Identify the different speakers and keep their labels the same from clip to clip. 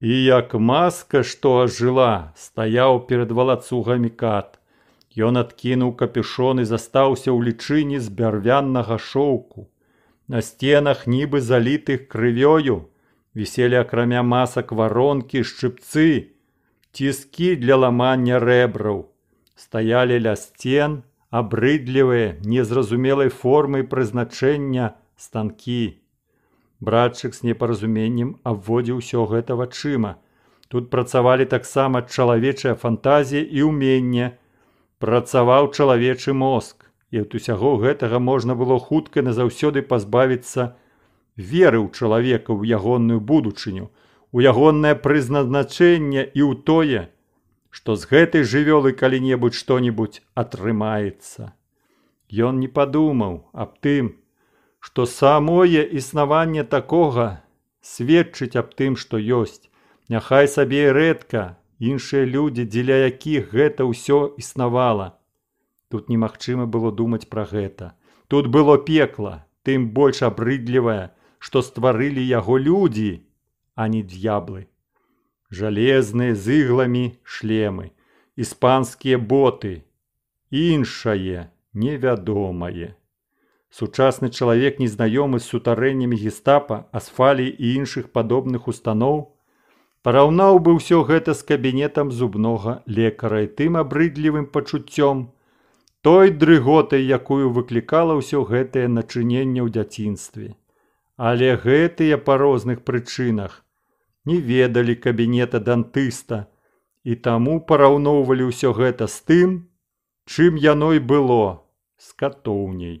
Speaker 1: І як маска, што ажыла, стаяў перад валацугамі кат. Ён адкінуў капюшон і застаўся ў лічыні з бярвяннага шоўку. На сценах нібы залітых крывёю віселі акрамя масак варонкі, шчыпцы, ціскі для ламання рэбраў. Стаялі ля сцен, абрыдлівыя, незразумелай формы прызначэння станкі. Братчык з непаразуменнем абводзі ўсё гэта вачыма. Тут працавалі таксама чалавечая фантазія і ўменне. Працаваў чалавечы мозг, і ад усяго гэтага можна было хутка назаўсёды пазбавіцца веры ў чалавека ў ягонную будучыню, у ягонае прызназначэнне і ў тое, што з гэтай жывёлы калі-небудзь што-небудзь атрымаецца. Ён не падумаў аб тым, што самое існаванне такога сведчыць аб тым, што ёсць. Няхай сабе рэдка іншыя людзі, дзеля якіх гэта ўсё існавала. Тут немагчыма было думаць пра гэта. Тут было пекла, тым больш абрыдлівае, што стварылі яго людзі, а не д'яблы. Жалезныя з ігламі шлемы, іспанскія боты, іншае невядомае сучасны чалавек незнаёмы з сутарэннямі гестапа асфалій і іншых падобных устаноў параўнаў бы ўсё гэта з кабінетам зубнога лекара і тым абрыдлівым пачуццём той дрыготай якую выклікала ўсё гэтае начыненне ў дзяцінстве але гэтыя па розных прычынах не ведалі кабінета дантыста і таму параўноўвалі ўсё гэта з тым чым яной было з катоўняй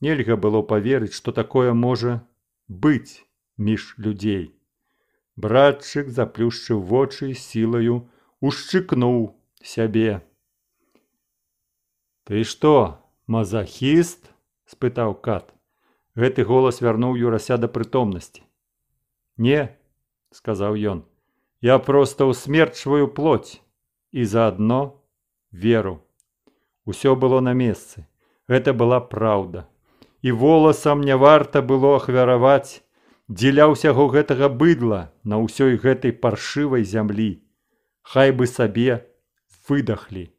Speaker 1: Нельга было паверыць, што такое можа быць між людзей. Братчык заплюшчыў вочы сілаю, ушчыкнуў сябе. Ты што, мазахіст? — спытаў кат. Гэты голас вярнуў юрася да прытомнасці. Не, — сказаў ён, я проста ўсмерчваю плоть і заадно веру. Усё было на месцы. Гэта была праўда. і воласам не варта было ахвяраваць, дзеля ўсяго гэтага быдла на ўсёй гэтай паршывай зямлі. Хай бы сабе выдахлі.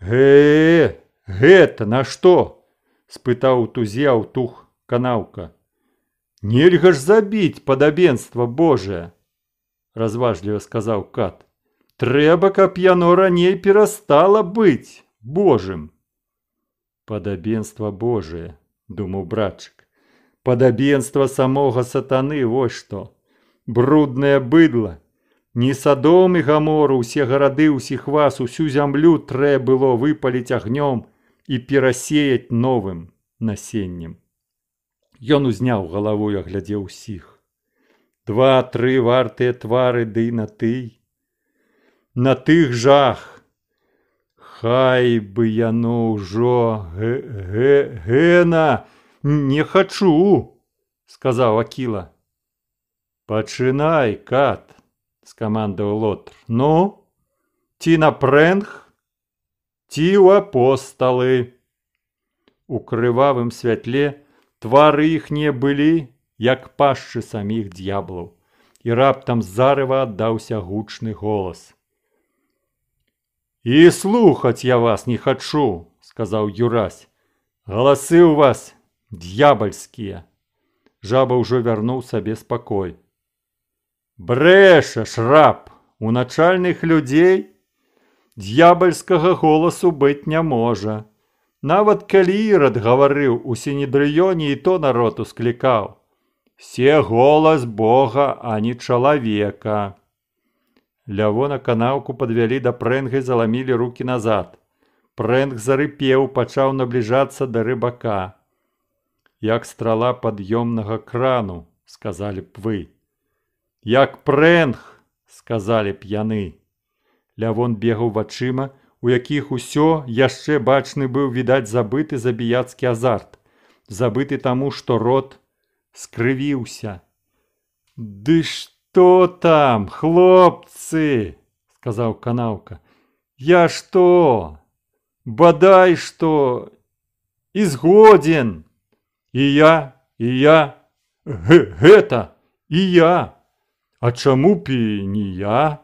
Speaker 1: Гэ, гэта нашто? спытаў тузе аўтух канаўка. Нельга ж забіць падабенства Божае, разважліва сказаў кат. Трэба, каб яно раней перастала быць Божым. «Подобенство Божие», – думав братчик. «Подобенство самого сатани, ось что! Брудное быдло! Ні садом і гамору, усі городи, усіх вас, усю землю треба було випаліть огнем і пересеять новим насеннім». Йон узняв головою, оглядів усіх. «Два-три вартые твари, ди на ти, на тих жах, Хай бы яно ўжо гэна не хачу, сказаў Акіла. Пачынай, кат, скамандаў лотр, ну, ці на прэнг, ці ў апосталы. У крывавым святле твары іх не былі, як пашчы саміх д'яблаў, і раптам зарыва аддаўся гучны голас. «І слухаць я вас не хачу», – сказаў Юрась. «Галасы ў вас д'ябальскія». Жаба ўжо вярнуў сабе спакой. «Брэша, шрап, у начальных людзей д'ябальскага голасу быць не можа». Нават калі Ірад гаварыў у Сенедрыёне і то народ усклікаў. «Се голас Бога, а не чалавека!» Лявона канаўку падвялі да прэнга і заламілі руки назад. Прэнг зарыпеў, пачаў набліжацца да рыбака. Як страла пад'ёмнага крану, сказалі б вы. Як прэнг, сказалі б яны. Лявон бегаў вачыма, у якіх усё яшчэ бачны быў відаць забыты забіяцкі азарт, забыты таму, што рот скрывіўся. Ды што? Кто там, хлопцы?» – сказал канавка. «Я что? Бодай что? Изгоден! И я, и я, Г это, и я! А чому пі не я?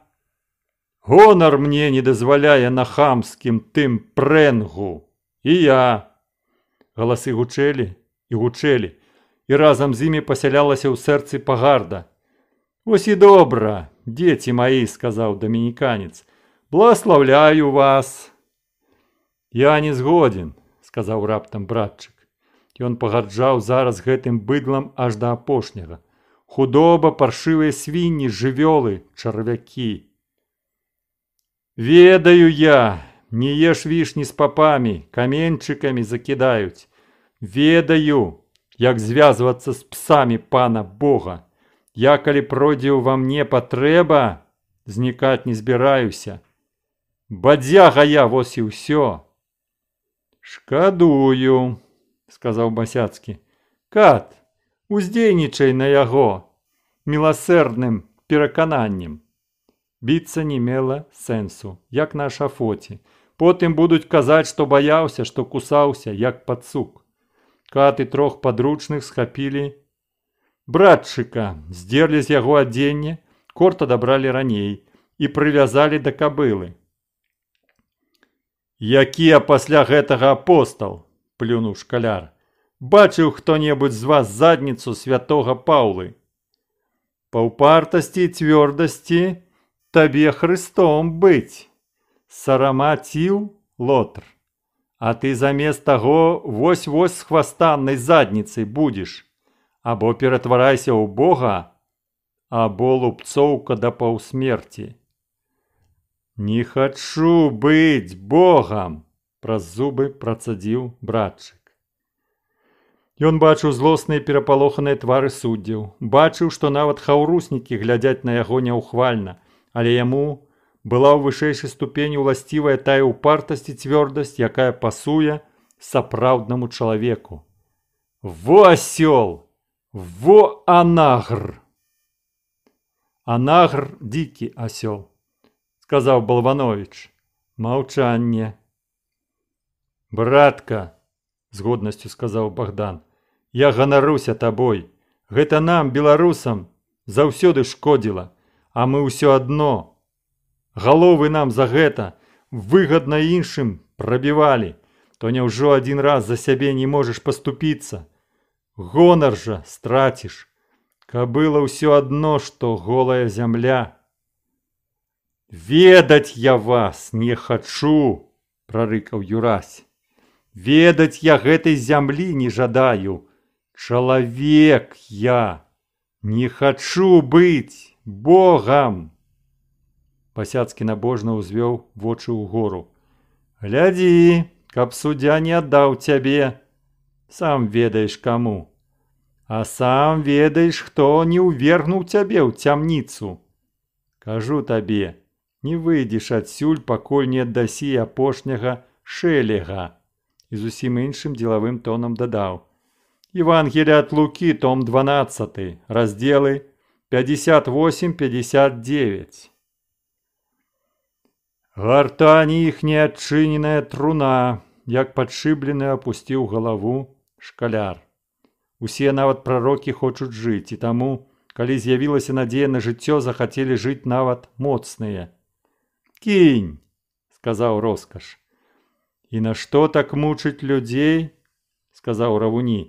Speaker 1: Гонор мне не на хамским тим пренгу, и я!» Голосы гучели, и гучели, и разом з імі пасялялася ў сэрцы пагарда – «Ось і добра, дзеці маі», – сказаў дамініканец, – «бласлаўляю вас». «Я не згоден», – сказаў раптам братчык. Ён пагарджаў зараз гэтым быдлам аж да апошняга. «Худоба, паршывыя свінні, жывёлы, чарвякі». «Ведаю я, не еш вішні з папамі, каменчыкамі закідаюць. Ведаю, як звязвацца з псамі пана Бога». Я калі пройдзе вам не патрэба, знікаць не збіраюся. Бадзяга я вось і ўсё. Шкадую, сказаў басяцкі. Кат, уздзейнічай на яго міласэрным перакананнем. Біцца не мела сэнсу, як на шафоце. Потым будуць казаць, што баяўся, што кусаўся, як пацук. Каты трох падручных схапілі Братчыка здерлі з яго адзенне, корт адабралі раней і прывязалі да кабылы. Якія пасля гэтага апостол? плюнуў шкаляр, бачыў хто-небудзь з вас задніцу святого Паулы? Па ўпартасці і цвёрдасці табе Христом быць. Сарамаціў лотр, а ты замест таго вось-вось з хвастаннай задніцай будзеш. або ператварайся ў бога, або лупцоўка да паўсмерці. Не хачу быць богам, праз зубы працадзіў братчык. Ён бачыў злосныя перапалоханыя твары суддзяў, бачыў, што нават хаўруснікі глядзяць на яго няўхвальна, але яму, Была ў вышэйшай ступені ўласцівая тая ўпартасці цвёрдасць, якая пасуе сапраўднаму чалавеку. Восел! Во Анагр. Анагр – дикий осел, сказал Болванович. Молчание. Братка, з годнасцю сказаў Богдан, я ганаруся тобой, Гэта нам, беларусам, заўсёды шкодзіла, а мы ўсё адно. Галовы нам за гэта выгадна іншым прабівалі, то няўжо адзін раз за сябе не можаш паступіцца. гонар жа страціш кабыла ўсё адно што голая зямля ведаць я вас не хачу прарыкаў юрась ведаць я гэтай зямлі не жадаю чалавек я не хачу быць богам пасяцкі набожна ўзвёў вочы ў гору глядзі каб суддзя не аддаў цябе сам ведаеш каму. А сам ведаеш, хто не ўвергнуў цябе ў цямніцу. Кажу табе, не выйдзеш адсюль, пакуль не аддасі апошняга шэлега. І зусім іншым дзелавым тонам дадаў. Евангелі ад лукі том 12 раздзелы 58-59. Гартані іх неадчыненая труна, як падшыблены апусціў галаву, шкаляр. Усе нават прарокі хочуць жыць і таму, калі з'явілася надзея на жыццё захацелі жыць нават моцныя. Кінь, сказаў роскаш. І нашто так мучыць людзей? сказаў равуні.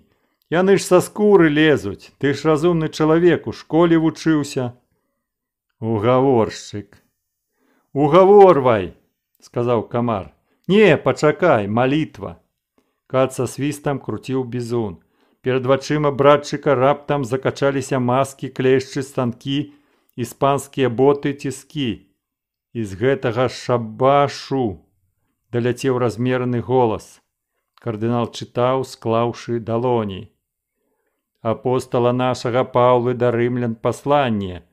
Speaker 1: Яны ж са скуры лезуць, ты ж разумны чалавек у школе вучыўся. Угаворшчык. Угаворвай, сказаў камар. Не, пачакай, малітва. Кат са свістам круціў бізун. Перад вачыма братчыка раптам закачаліся маскі, клешчы, станкі, іспанскія боты, ціскі. І з гэтага шабашу даляцеў размераны голас. Кардынал чытаў, склаўшы далоні. Апостала нашага Паўлы да рымлян пасланне.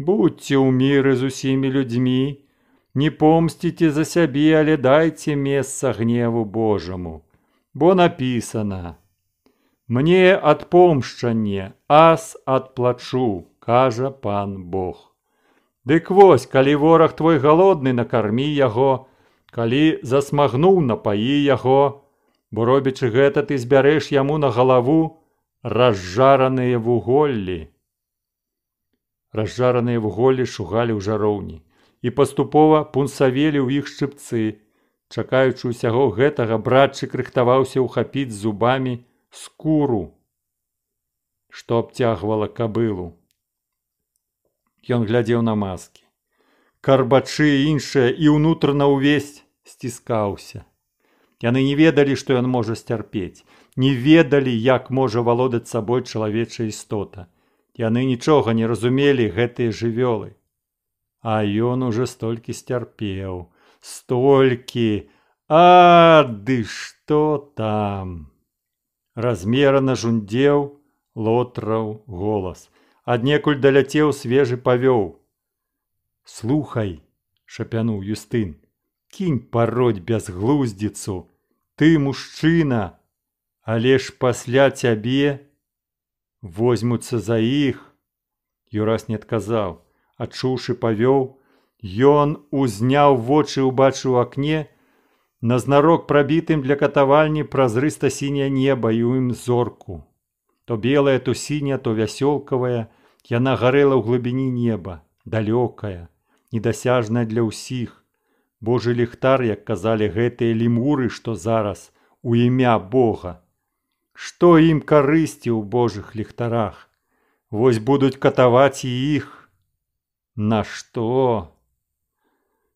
Speaker 1: Будзьце ў міры з усімі людзьмі, Не помсціце за сябе, але дайце месца гневу Божаму бо напісана: Мне адпомшчанне ас адплачу, кажа пан Бог. Дык вось, калі вораг твой галодны накармі яго, калі засмагнуў напаі яго, бо робячы гэта ты збярэш яму на галаву разжараныя вуголлі. Разжараныя вуголлі шугалі ў жароўні і паступова пунсавелі ў іх шчыпцы Чакаючы ўсяго гэтага братчык рыхтаваўся ўхапіць зубамі скуру, што абцягвала кабылу. Ён глядзеў на маскі. Карбачы іншыя і ўнутрана ўвесь сціскаўся. Яны не ведалі, што ён можа сцярпець, не ведалі, як можа валодаць сабой чалавечая істота. Яны нічога не разумелі гэтыя жывёлы. А ён уже столькі сцярпеў, Столькі ады што там. Размерана жундзеў лотраў голас. Аднекуль даляцеў свежы павёў. Слухай, шапянуў Юстын, кінь пароть без глуздзіцу, Ты мужчына, але ж пасля цябе возьмуцца за іх. Юрас не адказаў, адчуўшы павёў, Ён узняў вочы ўбачы ў акне, назнарок прабітым для катавальні празрыста-сіняе неба і ў ім зорку. То белая, то сіня, то вясёлкавая, яна гарэла ў глыбіні неба, далёкая, недасяжная для ўсіх. Божы ліхтар, як казалі гэтыя лемуры, што зараз у імя Бога. Што ім карысці ў Божых ліхтарах? Вось будуць катаваць і іх. Нашто?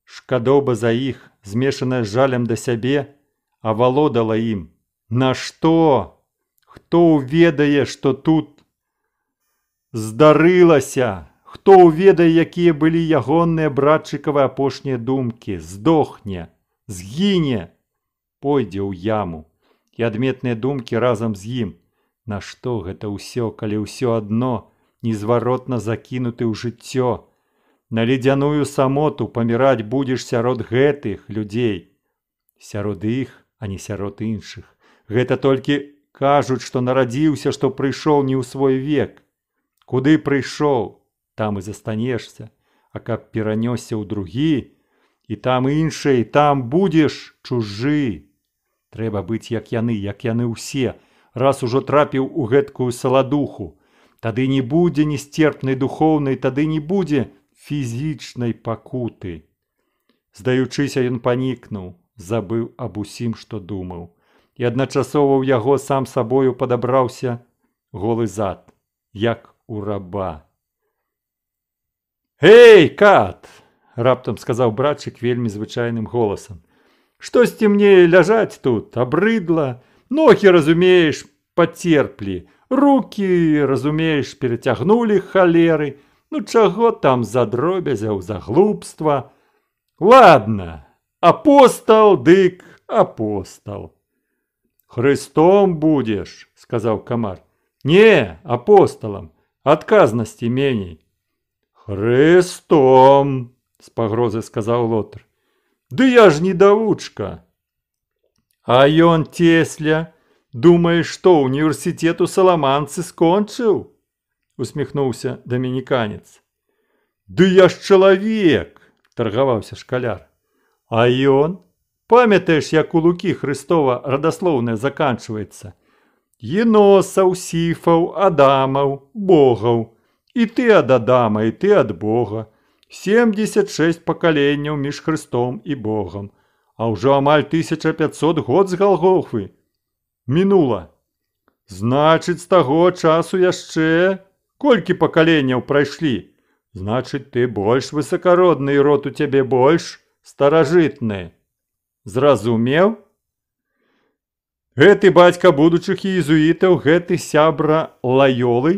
Speaker 1: шкадоба за іх, змешаная жалем да сябе, авалодала ім. Нашто? Хто ўведае, што тут здарылася? Хто ўведае, якія былі ягоныя братчыкавыя апошнія думкі, здохне, згіне, пойдзе ў яму і адметныя думкі разам з ім. Нашто гэта ўсё, калі ўсё адно незваротна закінуты ў жыццё, на ледяную самоту памірать будзеш сярод гэтых людзей сярод іх а не сярод іншых гэта толькі кажуць што нарадзіўся што прыйшоў не ў свой век куды прыйшоў там і застанешся а каб перанёсся ў другі і там іншай там будзеш чужы трэба быць як яны як яны ўсе раз ужо трапіў у гэткую саладуху тады не будзе нестерпнай духоўнай тады не будзе на фізічнай пакуты. Здаючыся ён панікнуў, забыў аб усім, што думаў, і адначасова ў яго сам сабою падабраўся голы зад, як у раба. Эй, кат! раптам сказаў братчык вельмі звычайным голасам. Штосьці мне ляжаць тут, абрыдла, ногі разумееш, пацерплі, руки, разумееш, перацягнулі халеры, Ну чаго там за дробязяў за глупства. Ладно, апостол, дык апостол. Христом будешь, сказал комар. Не, апостолом, отказности меней. Христом, с погрозой сказал Лотр. Да я ж не недоучка. А ён тесля, думаешь, что университету саламанцы скончил? – усміхнуўся дамініканец. «Ды я ж чалавек!» – таргаваўся шкаляр. «А ён? Памятаеш, як у лукі Христова радаслоўная заканчваецца? Еносаў, сіфаў, адамаў, богаў. І ты ад адама, і ты ад бога. 76 пакаленняў між Христом і Богам, а ўжо амаль 1500 год з галгофы. Мінула. Значыць, з таго часу яшчэ колькі пакаленняў прайшлі значыць ты больш высакародны рот у цябе больш старажытны зразумеў гэты бацька будучых езуітаў гэты сябра лаёлы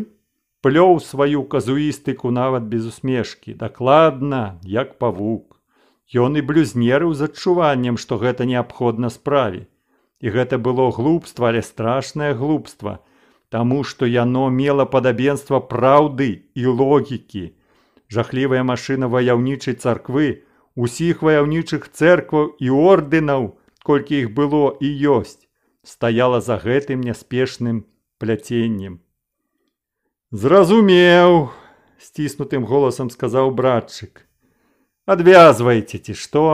Speaker 1: плёў сваю казуістыку нават без усмешкі дакладна як павук Ён і блюзнерыў з адчуваннем, што гэта неабходна справе. І гэта было глупства, але страшнае глупства таму што яно мела падабенства праўды і логікі. Жахлівая машына ваяўнічай царквы, усіх ваяўнічых церкваў і ордэнаў, колькі іх было і ёсць, стаяла за гэтым няспешным пляценнем. Зразумеў, сціснутым голасам сказаў братчык. Адвязвайце ці што?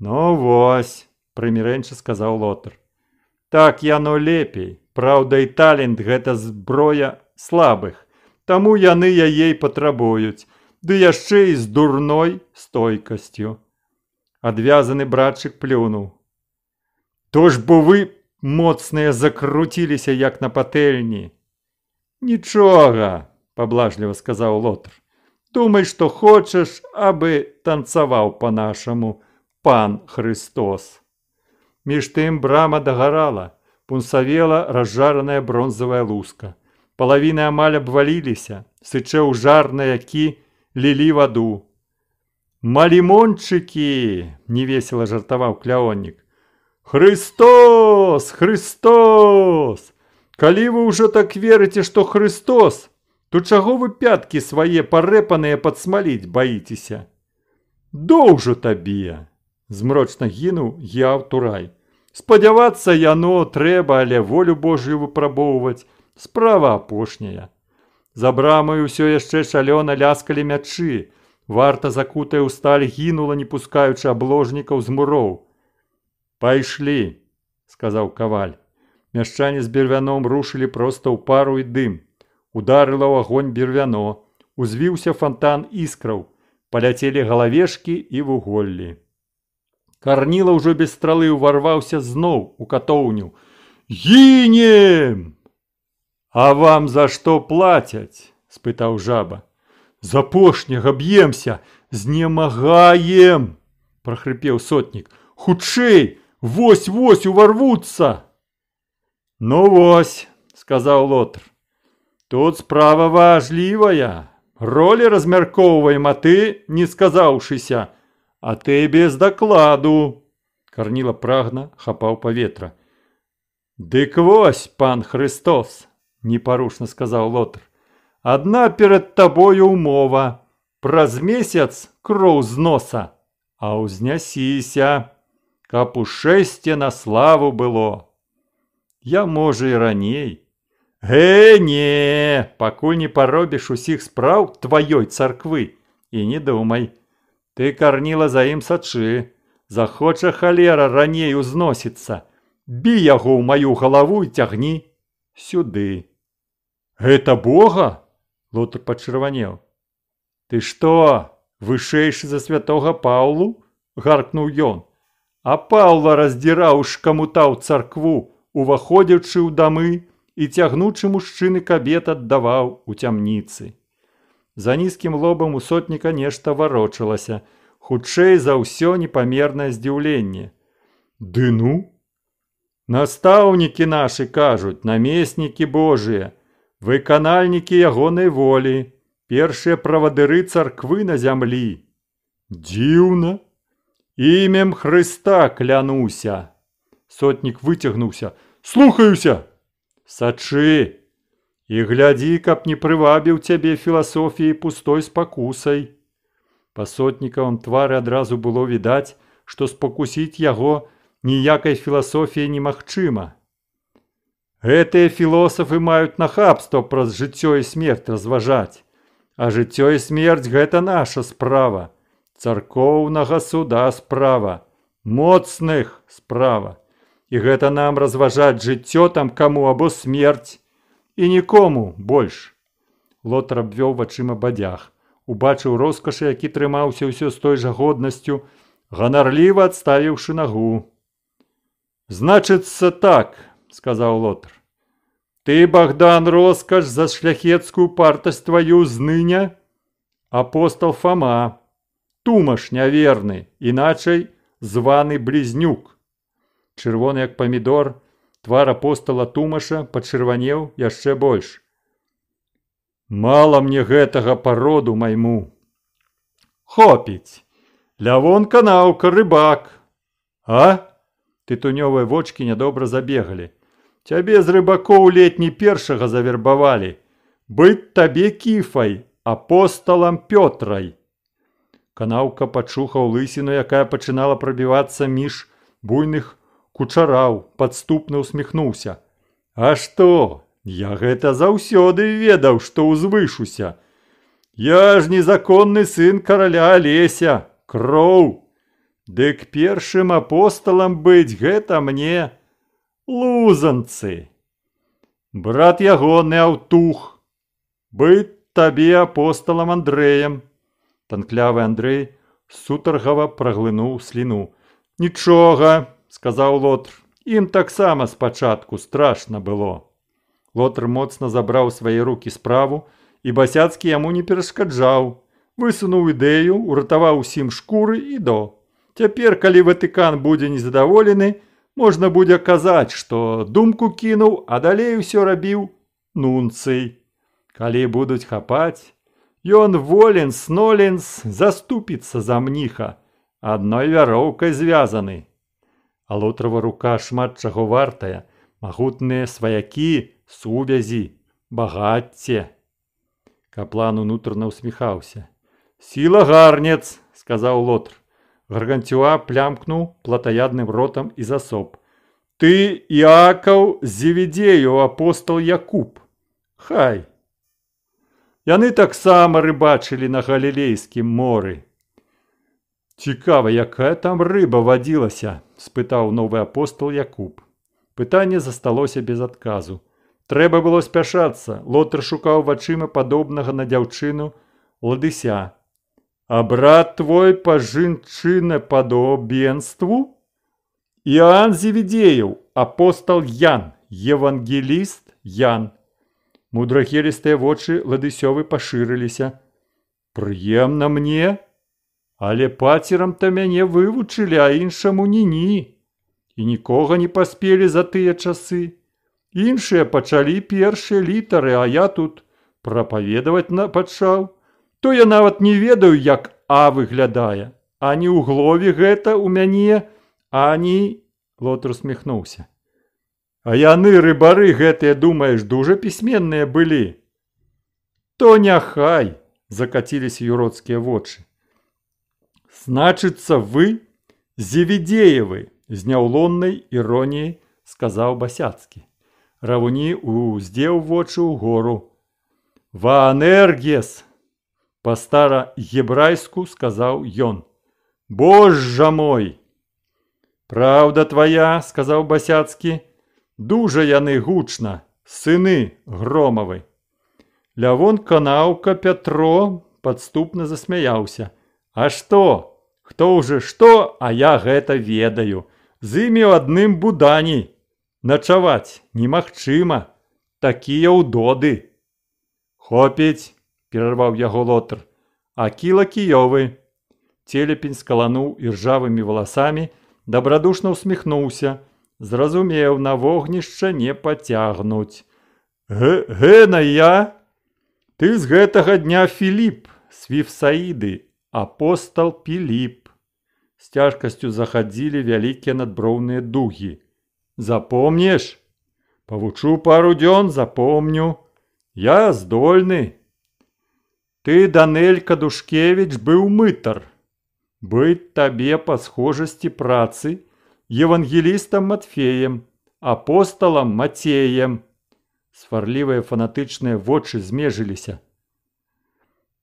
Speaker 1: Ну вось, прымірэнча сказаў лотар. Так яно лепей, Праўда, і талент гэта зброя слабых. Таму яны яе патрабуюць, ды яшчэ і з дурной стойкасцю. Адвязаны братчык плюнуў. То ж бо вы моцныя закруціліся як на патэльні. Нічога, — паблажліва сказаў лотр. Думай, што хочаш, абы танцаваў па-нашаму пан Христос. Між тым брама дагарала пунсавела разжараная бронзавая луска. Палавіны амаль абваліліся, сычэў жар на які лілі ваду. Малімончыкі! — невесела жартаваў кляоннік. Христос, Христос! Калі вы ўжо так верыце, што Христос, то чаго вы пяткі свае парэпаныя падсмаліць баіцеся? Доўжо табе! — змрочна гінуў я ў турай. Спадзявацца яно трэба, але волю Божю выпрабоўваць. Справа апошняя. За брамай усё яшчэ шалёна ляскалі мячы. Варта закутая ў сталь гінула, не пускаючы абложнікаў з муроў. Пайшлі, сказаў каваль. Мяшчане з бервяном рушылі проста ў пару і дым. Ударыла ў агонь бервяно, узвіўся фантан іскраў, паляцелі галавешкі і вуголлі. Карніла уже без стралы ўварваўся зноў у катоўню. «Гінем!» «А вам за што плацяць?» – спытаў жаба. За апошняга б'емся, знемагаем!» – прахрыпеў сотнік. «Хутчэй! Вось-вось уварвуцца!» «Ну вось!» – сказаў лотр. «Тут справа важлівая. Ролі размяркоўваем, а ты, не сказаўшыся, – а ты без докладу? Корнила прагна хапаў паветра. Дык вось, пан Христос, непарушна сказаў лотр. Адна перад табою умова. Праз месяц кроў з носа, а ўзнясіся, каб у шэсце на славу было. Я, можа, і раней. Э, не, пакуль не паробіш усіх спраў тваёй царквы і не думай, Ты, карніла, за ім сачы. Захоча халера раней узносіцца. Бі яго ў маю галаву і цягні сюды. Гэта Бога! Лотар пачырванеў. Ты што, вышэйшы за святога Паўлу? гаркнуў ён. А Паўла раздзіраў шкамутаў царкву, уваходзячы ў дамы і цягнучы мужчыны кабет аддаваў у цямніцы. За нізкім лобам у сотніка нешта варочалася, хутчэй за ўсё непамернае здзіўленне. Ды ну? Настаўнікі нашы кажуць, намеснікі Божыя, выканальнікі ягонай волі, першыя правадыры царквы на зямлі. Дзіўна! Імем Хрыста клянуся! Сотнік выцягнуўся. Слухаюся! Сачы! і глядзі, каб не прывабіў цябе філасофіяй пустой спакусай. Па сотнікавым твары адразу было відаць, што спакусіць яго ніякай філасофіі немагчыма. Гэтыя філосафы маюць нахабства праз жыццё і смерць разважаць, А жыццё і смерць гэта наша справа, царкоўнага суда справа, моцных справа. І гэта нам разважаць жыццё там каму або смерць, і нікому больш. Лотар абвёў вачыма бадях, убачыў роскашы, які трымаўся ўсё з той жа годнасцю, ганарліва адставіўшы нагу. Значыцца так, сказаў лотар. Ты Богдан роскаш за шляхецкую партасць тваю зныня, апостол фома, тумаш няверны, іначай званы блізнюк. Чырвоны як памідор, Твар апостала тумаша падчырванеў яшчэ больш. Мала мне гэтага пароду майму. Хопіць! Лявон канаўка рыбак. А? Тытунёвыя вочки нядобра забегалі. Цябе з рыбакоў летні першага завербавалі. Быць табе кіфай, апосталам пётрай. Канаўка пачухаў лысіну, якая пачынала прабівацца між буйных кучараў падступна усміхнуўся а што я гэта заўсёды ведаў што ўзвышуся я ж незаконны сын караля алеся кроў дык першым апосталам быць гэта мне лузанцы брат ягоны аўтух быць табе апосталам андрэем танклявы андрэй сутаргава праглынуў сліну нічога сказаў лотр ім таксама спачатку страшна было лотр моцна забраў свае руки справу і басяцкі яму не перашкаджаў высунуў ідэю уратаваў усім шкуры і до цяпер калі ватыкан будзе незадаволены можна будзе казаць што думку кінуў а далей усё рабіў нунцый калі будуць хапаць Ён воленс нолінс заступіцца за мніха, адной вяроўкай звязаны. Алотрава рука шмат чаго вартая, магутныя сваякі, сувязі, багацце. Каплан унутрана ўсміхаўся. Сіла гарнец, сказаў лотр. Гарганцюа плямкнуў платаядным ротам і засоб. Ты Якаў зевідзею апостол Якуб. Хай. Яны таксама рыбачылі на галілейскім моры. Цікава, якая там рыба вадзілася, спытаў новы апостол Якуб. Пытанне засталося без адказу. Трэба было спяшацца. Лотар шукаў вачыма падобнага на дзяўчыну Ладыся. А брат твой па жынчына падобенству? Іан Зевідзеяў, апостал Ян, евангеліст Ян. Мудрагелістыя вочы Ладысёвы пашырыліся. Прыемна мне, Але пацерам то мяне вывучылі, а іншаму ні-ні. І нікога не паспелі за тыя часы. Іншыя пачалі першыя літары, а я тут прапаведаваць на пачаў. То я нават не ведаю, як А выглядае. А не ў глові гэта ў мяне, а не... Лотр усміхнуўся. А яны, рыбары, гэтыя, думаеш, дужа пісьменныя былі. То няхай, закаціліся юродскія вочы. «Значыцца вы зевідзеевы!» – з няўлоннай іроніяй сказаў басяцкі. Равуні ўздзеў вочы ў гору. «Ваанергес!» – пастара гебрайску сказаў ён. «Божжа мой!» «Правда твая!» – сказаў басяцкі. «Дужа яны гучна, сыны громавы!» Лявон Канаўка Пятро падступна засмяяўся – А што? Хто ўжо што, а я гэта ведаю. З імі ў адным будані. Начаваць немагчыма, такія ў доды. Хопіць, перарваў яго лотр, Акіла кіёвы. Телепень скалануў іржавымі валасамі, дабрадушна ўсміхнуўся, зразумеў на вогнішча не пацягнуць. Гэна я! Ты з гэтага дня Філіп, свіфсаіды, апостол Піліп. З цяжкасцю захадзілі вялікія надброўныя дугі. Запомніш, павучу пару дзён, запомню, Я здольны. Ты Данель Кадушкевіч быў мытар. Быць табе па схожасці працы, евангелістам Матфеем, апосталам Мацеем. Сварлівыя фанатычныя вочы змежыліся.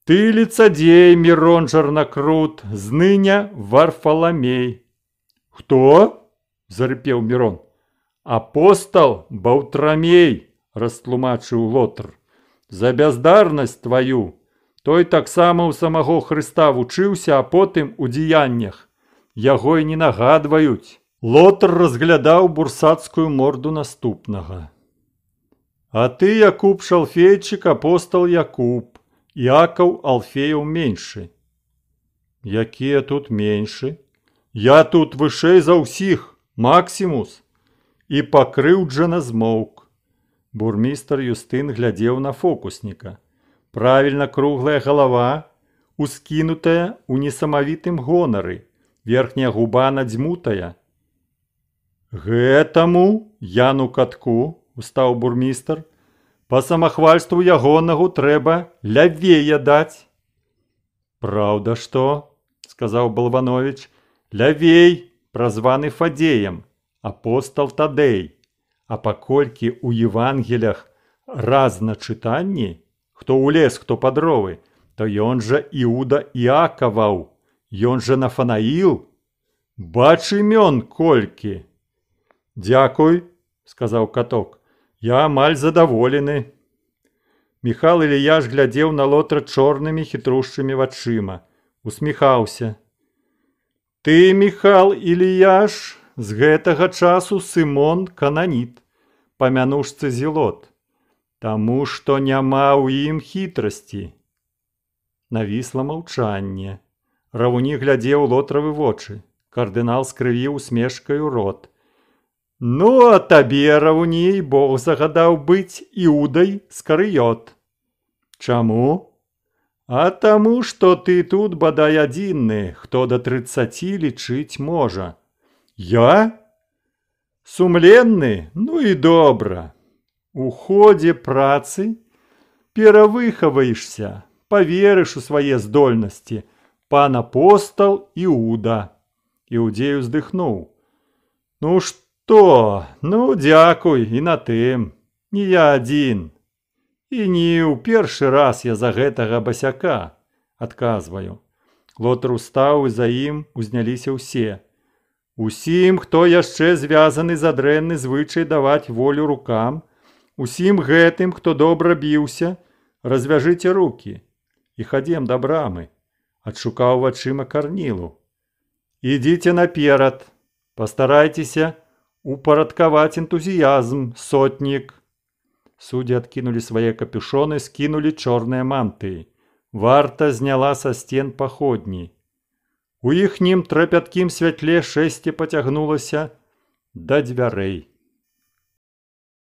Speaker 1: Ты лицадей, Мирон Жарнакрут, зныня Варфоломей. Кто? зарыпеў Мирон. Апостол Баўтрамей, растлумачыў лотр. За бяздарнасць тваю, той таксама ў самаго Хрыста вучыўся, а потым у дзеяннях. Яго і не нагадваюць. Лотр разглядаў бурсацкую морду наступнага. А ты, Якуб шалфейчык, апостол Якуб. Якаў алфеяў меншы. Якія тут меншы? Я тут вышэй за ўсіх, Макссімус і пакрыўджана змоўк. Бурмістр Юстын глядзеў на фокусніка. Правільна круглая галава, ускінутая ў несамавітым гонары, верхняя губа надзьмутая. Гэтаму яну катку устаў бурмістр, па самахвальству ягонагу трэба лявея даць. Праўда што? — сказаў Балваович, лявей, празваны фадзеем, апостол тадэй, А паколькі ў евангелях раз на чытанні, хто ў лес, хто падровы, то ён жа іуда іакаваў, Ён жа нафанаіл, Бач імён колькі. Дякуй, сказаў каток, Я амаль задаволены. Міхал Іліяж глядзеў на лотра чорнымі хітрушчымі вачыма, усміхаўся. Ты, Міхал Іліяж, з гэтага часу Сымон кананіт, памянушцы зілот, Таму што няма ў ім хітрасці. Навісла маўчанне. Раўні глядзеў лотравы вочы. Кардынал скрывіў усмешкаю рот. Ну, а табера у таберавней Бог загадаў быть иудой скарыёт. Чаму? А тому, что ты тут бадай одинный, кто до тридцати лечить можа. Я? Сумленный, ну и добра. У ходзе працы перавыхаваешся, поверишь у своей здольности пан апостол иуда. Иудею здыхнуў. Ну что? То, ну дзякуй і на тым, не я адзін. І не ў першы раз я за гэтага басяка адказваю. Лотар устаў і за ім узняліся ўсе. Усім, хто яшчэ звязаны за дрэнны звычай даваць волю рукам, усім гэтым, хто добра біўся, развяжыце руки і хадзем да брамы, адшукаў вачыма карнілу. Ідзіце наперад, пастарайцеся, упорядковать энтузиазм, сотник!» Судьи откинули свои капюшоны, скинули черные манты. Варта сняла со стен походни. У ихнім трапятким святле шесте потягнулося до дверей.